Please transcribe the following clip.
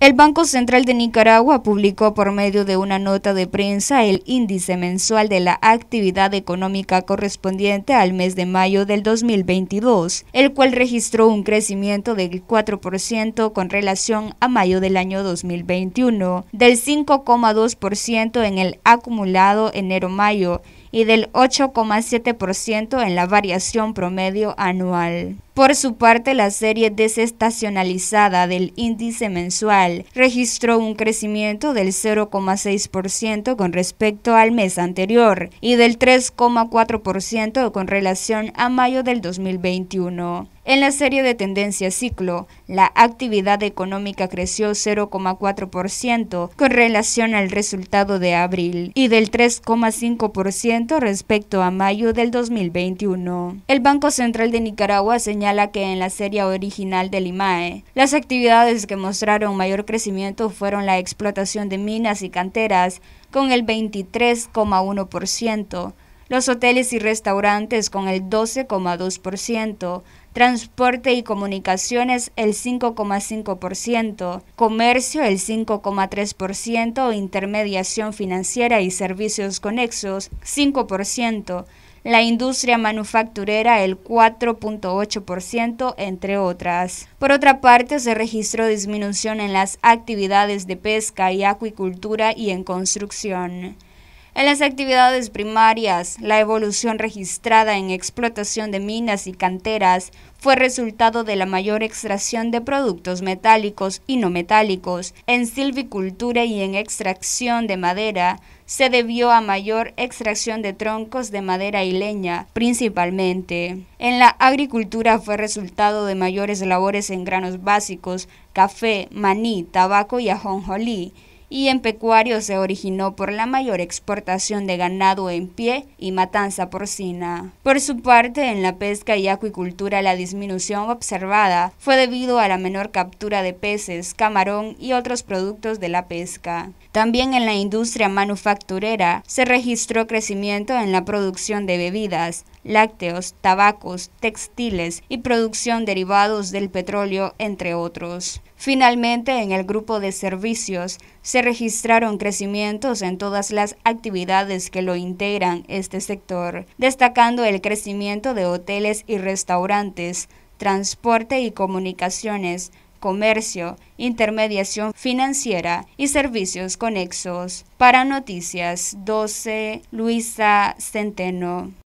El Banco Central de Nicaragua publicó por medio de una nota de prensa el índice mensual de la actividad económica correspondiente al mes de mayo del 2022, el cual registró un crecimiento del 4% con relación a mayo del año 2021, del 5,2% en el acumulado enero-mayo y del 8,7% en la variación promedio anual. Por su parte, la serie desestacionalizada del índice mensual registró un crecimiento del 0,6% con respecto al mes anterior y del 3,4% con relación a mayo del 2021. En la serie de tendencia ciclo, la actividad económica creció 0,4% con relación al resultado de abril y del 3,5% respecto a mayo del 2021. El Banco Central de Nicaragua señala que en la serie original del IMAE, las actividades que mostraron mayor crecimiento fueron la explotación de minas y canteras, con el 23,1%, los hoteles y restaurantes con el 12,2%, transporte y comunicaciones el 5,5%, comercio el 5,3%, intermediación financiera y servicios conexos 5%, la industria manufacturera el 4.8%, entre otras. Por otra parte, se registró disminución en las actividades de pesca y acuicultura y en construcción. En las actividades primarias, la evolución registrada en explotación de minas y canteras fue resultado de la mayor extracción de productos metálicos y no metálicos. En silvicultura y en extracción de madera se debió a mayor extracción de troncos de madera y leña, principalmente. En la agricultura fue resultado de mayores labores en granos básicos, café, maní, tabaco y ajonjolí y en pecuario se originó por la mayor exportación de ganado en pie y matanza porcina. Por su parte, en la pesca y acuicultura la disminución observada fue debido a la menor captura de peces, camarón y otros productos de la pesca. También en la industria manufacturera se registró crecimiento en la producción de bebidas, lácteos, tabacos, textiles y producción derivados del petróleo, entre otros. Finalmente, en el grupo de servicios se registraron crecimientos en todas las actividades que lo integran este sector, destacando el crecimiento de hoteles y restaurantes, transporte y comunicaciones, comercio, intermediación financiera y servicios conexos. Para Noticias 12, Luisa Centeno.